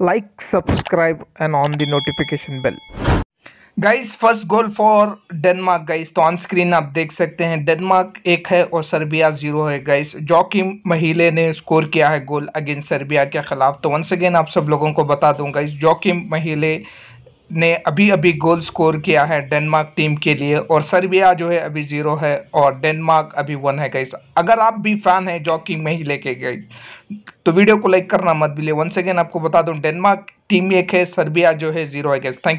like subscribe and on the notification bell guys first goal for Denmark guys तो on screen आप देख सकते हैं डेनमार्क एक है और सर्बिया जीरो है गाइस जॉकिम महिले ने स्कोर किया है गोल अगेंस्ट सर्बिया के खिलाफ तो वंस अगेन आप सब लोगों को बता दूं गाइस जॉकिम महिले ने अभी अभी गोल स्कोर किया है डेनमार्क टीम के लिए और सर्बिया जो है अभी ज़ीरो है और डेनमार्क अभी वन है गई अगर आप भी फ़ैन हैं जॉकिंग में ही लेके गए तो वीडियो को लाइक करना मत भूलिए वन सेकेंड आपको बता दूं डेनमार्क टीम एक है सर्बिया जो है ज़ीरो है गई थैंक